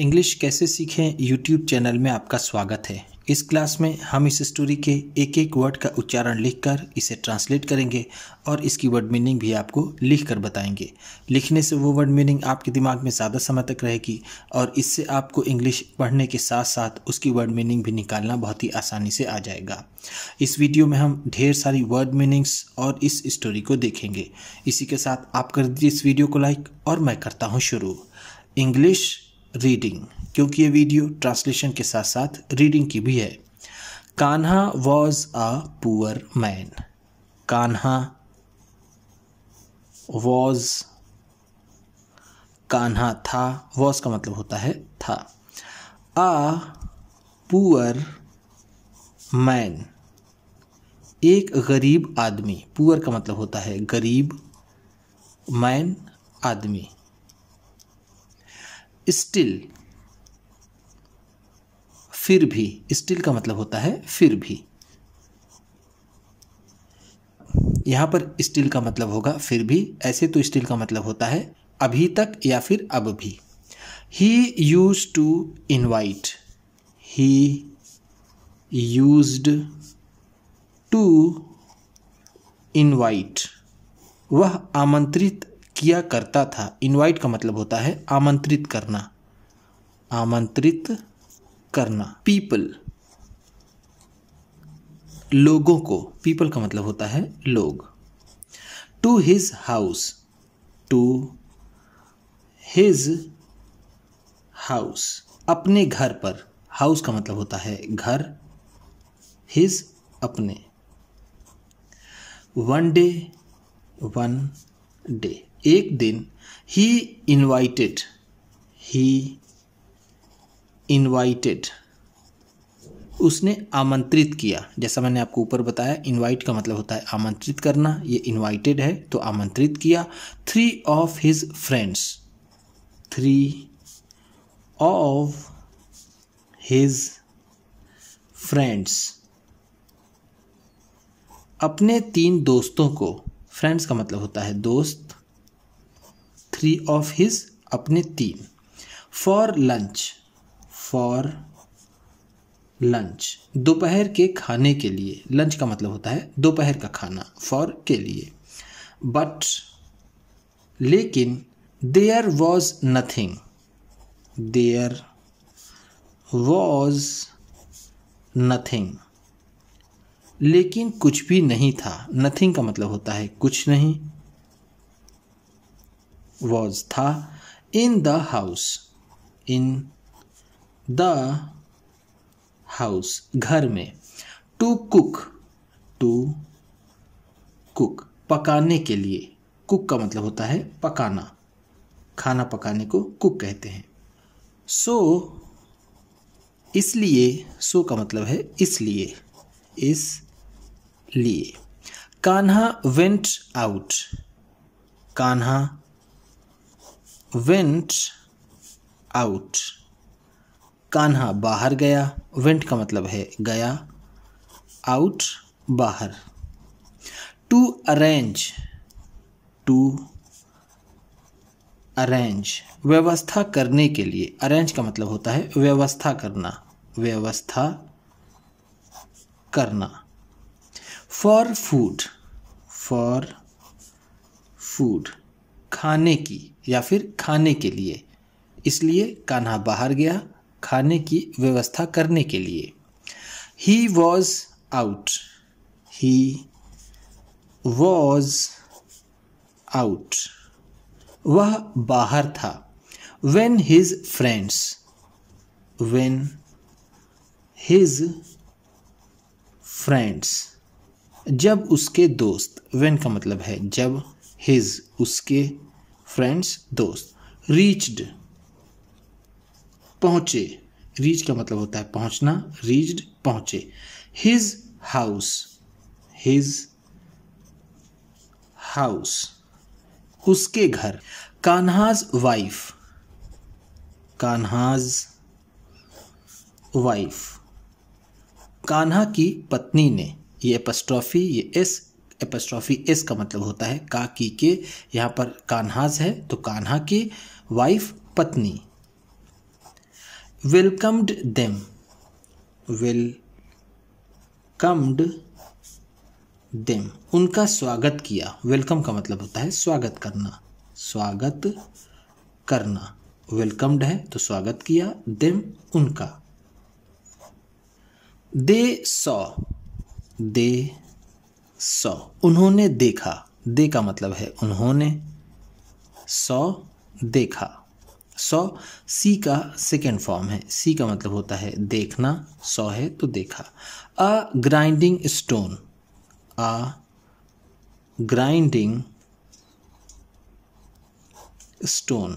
English कैसे सीखें YouTube channel में आपका स्वागत है इस क्लास में हम इस स्टोरी के एक एक वर्ड का उच्चारण लिखकर इसे ट्रांसलेट करेंगे और इसकी वर्ड मीनिंग भी आपको लिख कर बताएंगे लिखने से वो वर्ड मीनिंग आपके दिमाग में ज़्यादा समय तक रहेगी और इससे आपको इंग्लिश पढ़ने के साथ साथ उसकी वर्ड मीनिंग भी निकालना बहुत ही आसानी से आ जाएगा इस वीडियो में हम ढेर सारी वर्ड मीनिंग्स और इस स्टोरी को देखेंगे इसी के साथ आप कर दीजिए इस वीडियो को लाइक और मैं करता हूँ शुरू इंग्लिश रीडिंग क्योंकि ये वीडियो ट्रांसलेशन के साथ साथ रीडिंग की भी है Kanha was a poor man Kanha was Kanha था वॉज का मतलब होता है था अ पुअर मैन एक गरीब आदमी पुअर का मतलब होता है गरीब मैन आदमी स्टिल फिर भी स्टिल का मतलब होता है फिर भी यहां पर स्टिल का मतलब होगा फिर भी ऐसे तो स्टिल का मतलब होता है अभी तक या फिर अब भी he use to invite he used to invite वह आमंत्रित किया करता था इनवाइट का मतलब होता है आमंत्रित करना आमंत्रित करना पीपल लोगों को पीपल का मतलब होता है लोग to his house to his house अपने घर पर हाउस का मतलब होता है घर हिज अपने वन डे वन डे एक दिन ही इनवाइटेड ही इनवाइटेड उसने आमंत्रित किया जैसा मैंने आपको ऊपर बताया इनवाइट का मतलब होता है आमंत्रित करना ये इनवाइटेड है तो आमंत्रित किया three of his friends three of his friends अपने तीन दोस्तों को फ्रेंड्स का मतलब होता है दोस्त थ्री ऑफ हिज अपने तीन फॉर लंच फॉर लंच दोपहर के खाने के लिए लंच का मतलब होता है दोपहर का खाना फॉर के लिए बट लेकिन there was nothing there was nothing लेकिन कुछ भी नहीं था नथिंग का मतलब होता है कुछ नहीं वॉज था in the house in the house घर में टू कुक टू कुक पकाने के लिए कुक का मतलब होता है पकाना खाना पकाने को कुक कहते हैं सो so, इसलिए सो so का मतलब है इसलिए इस लिए Kanha went out Kanha went out Kanha बाहर गया वेंट का मतलब है गया आउट बाहर टू अरेंज टू अरेंज व्यवस्था करने के लिए arrange का मतलब होता है व्यवस्था करना व्यवस्था करना फॉर फूड फॉर फूड खाने की या फिर खाने के लिए इसलिए कान्हा बाहर गया खाने की व्यवस्था करने के लिए he was out he was out वह बाहर था when his friends when his friends जब उसके दोस्त वेन का मतलब है जब हिज उसके फ्रेंड्स दोस्त रीच्ड पहुंचे रीच का मतलब होता है पहुंचना रीच्ड पहुंचे हिज हाउस हिज हाउस उसके घर कान्हाज वाइफ कान्हाज वाइफ कान्हा की पत्नी ने ये एपस्ट्रॉफी ये एस एपस्ट्रॉफी एस का मतलब होता है का की के यहाँ पर कान्हाज है तो कान्हा की वाइफ पत्नी वेलकम्ड देम वेलकम्ड देम उनका स्वागत किया वेलकम का मतलब होता है स्वागत करना स्वागत करना वेलकम्ड है तो स्वागत किया देम उनका दे सॉ दे सौ उन्होंने देखा दे का मतलब है उन्होंने सौ देखा सौ सी का सेकेंड फॉर्म है सी का मतलब होता है देखना सौ है तो देखा a grinding stone a grinding stone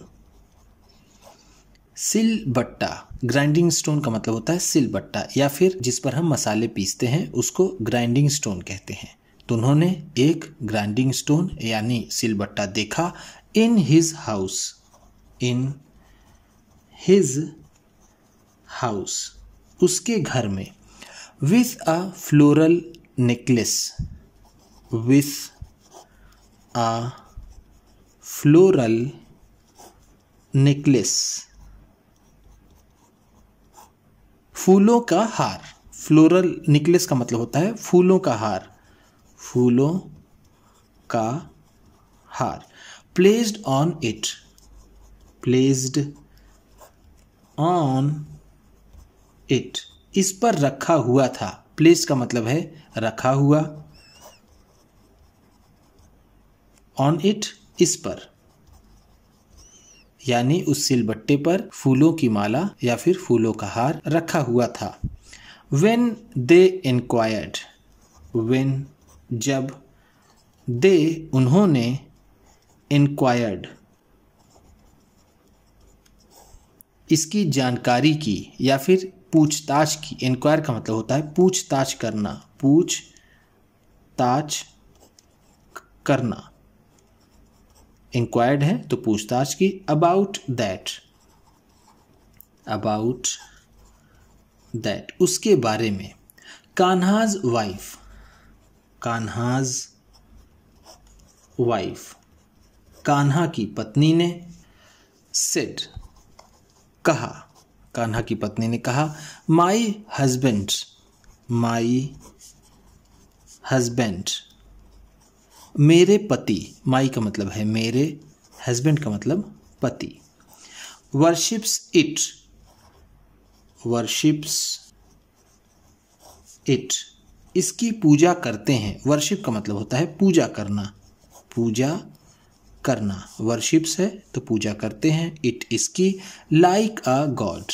सिल बट्टा ग्राइंडिंग स्टोन का मतलब होता है सिल बट्टा या फिर जिस पर हम मसाले पीसते हैं उसको ग्राइंडिंग स्टोन कहते हैं तो उन्होंने एक ग्राइंडिंग स्टोन यानी सिलबट्टा देखा in his house in his house उसके घर में with a floral necklace with a floral necklace फूलों का हार फ्लोरल नेकलेस का मतलब होता है फूलों का हार फूलों का हार placed on it placed on it इस पर रखा हुआ था प्लेस का मतलब है रखा हुआ ऑन इट इस पर यानी उस सिलबट्टे पर फूलों की माला या फिर फूलों का हार रखा हुआ था वेन दे इंक्वायर्ड वेन जब दे उन्होंने इंक्वायर्ड इसकी जानकारी की या फिर पूछताछ की इंक्वायर का मतलब होता है पूछताछ करना पूछताछ करना इंक्वायर्ड है तो पूछताछ की अबाउट दैट अबाउट दैट उसके बारे में कान्हाज वाइफ कान्हाज वाइफ कान्हा की पत्नी ने सेड कहा कान्हा की पत्नी ने कहा माई हस्बैंड माई हस्बैंड मेरे पति माई का मतलब है मेरे हस्बैंड का मतलब पति वर्शिप्स इट वर्शिप्स इट इसकी पूजा करते हैं वर्शिप का मतलब होता है पूजा करना पूजा करना वर्शिप्स है तो पूजा करते हैं इट इसकी like a god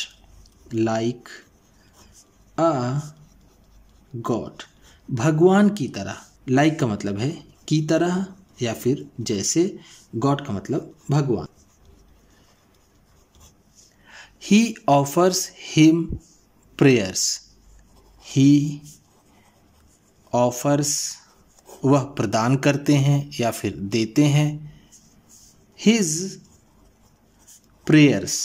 like a god भगवान की तरह लाइक का मतलब है की तरह या फिर जैसे गॉड का मतलब भगवान he offers him prayers he offers वह प्रदान करते हैं या फिर देते हैं हिज प्रेयर्स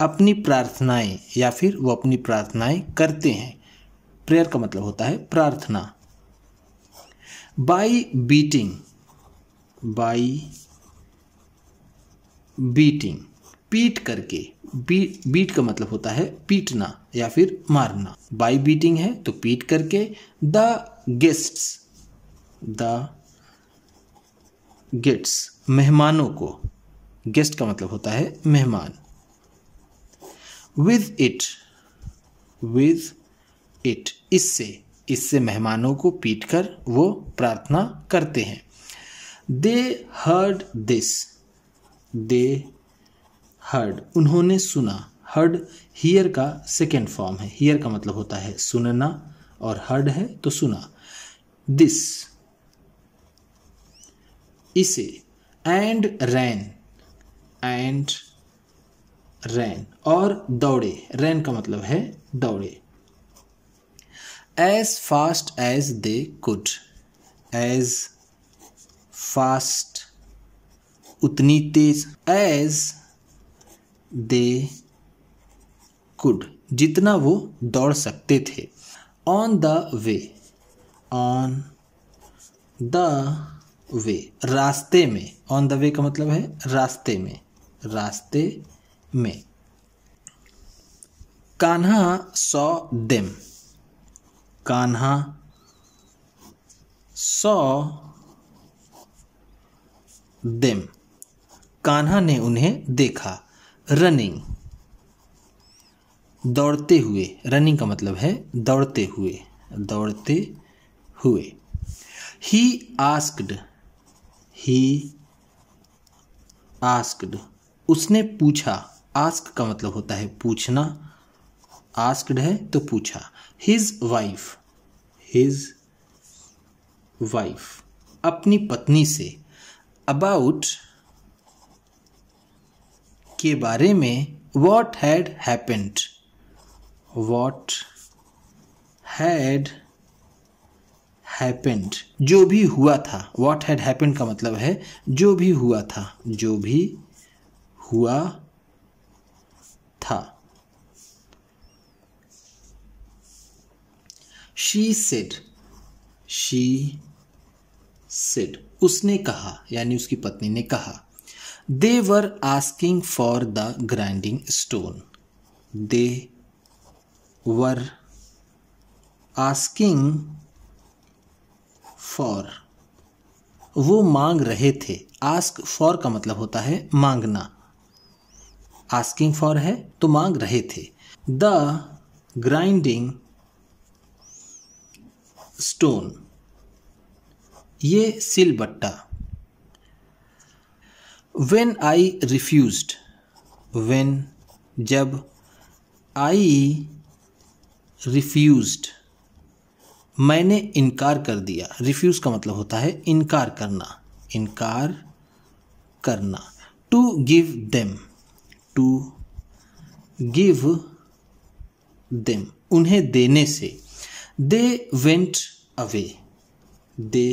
अपनी प्रार्थनाएं या फिर वो अपनी प्रार्थनाएं करते हैं प्रेयर का मतलब होता है प्रार्थना बाई बीटिंग बाई बीटिंग पीट करके बीट बीट का मतलब होता है पीटना या फिर मारना बाई बीटिंग है तो पीट करके द गेस्ट्स द गेट्स मेहमानों को गेस्ट का मतलब होता है मेहमान विद इट विद इट इससे इससे मेहमानों को पीट कर वो प्रार्थना करते हैं they heard this they heard उन्होंने सुना हर्ड हियर का सेकेंड फॉर्म है हियर का मतलब होता है सुनना और हर्ड है तो सुना दिस इसे एंड रैन एंड रैन और दौड़े रैन का मतलब है दौड़े as fast as they could as fast उतनी तेज एज दे कुड जितना वो दौड़ सकते थे on the way on the way रास्ते में ऑन द वे का मतलब है रास्ते में रास्ते में कान्हा सॉ देम कान्हा सौ देम कान्हा ने उन्हें देखा रनिंग दौड़ते हुए रनिंग का मतलब है दौड़ते हुए दौड़ते हुए ही आस्क्ड ही आस्क्ड उसने पूछा आस्क का मतलब होता है पूछना आस्क्ड है तो पूछा हिज वाइफ हिज वाइफ अपनी पत्नी से अबाउट के बारे में what had happened what had happened जो भी हुआ था वॉट हैड हैपेंड का मतलब है जो भी हुआ था जो भी हुआ था शी सेड शी सेड उसने कहा यानी उसकी पत्नी ने कहा they were asking for the grinding stone they were asking for वो मांग रहे थे आस्क फॉर का मतलब होता है मांगना आस्किंग फॉर है तो मांग रहे थे द ग्राइंडिंग स्टोन ये सिलबट्टा वेन आई रिफ्यूज वेन जब आई रिफ्यूज मैंने इनकार कर दिया रिफ्यूज का मतलब होता है इनकार करना इनकार करना to give them to give them उन्हें देने से they went away they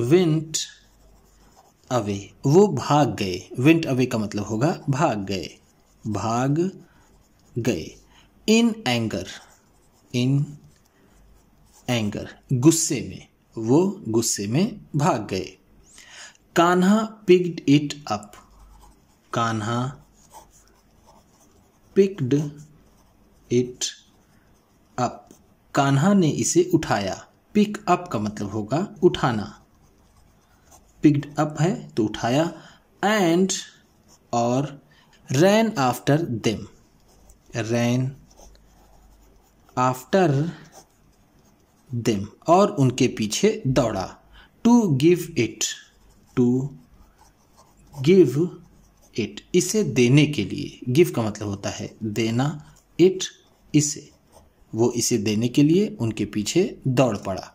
went away वो भाग गए वेंट अवे का मतलब होगा भाग गए भाग गए इन एंगर इन एंगर गुस्से में वो गुस्से में भाग गए Kanha picked it up Kanha picked it up Kanha ने इसे उठाया पिक अप का मतलब होगा उठाना पिक्ड अप है तो उठाया एंड और ran after them ran after them और उनके पीछे दौड़ा to give it to give it इसे देने के लिए गिव का मतलब होता है देना इट इसे वो इसे देने के लिए उनके पीछे दौड़ पड़ा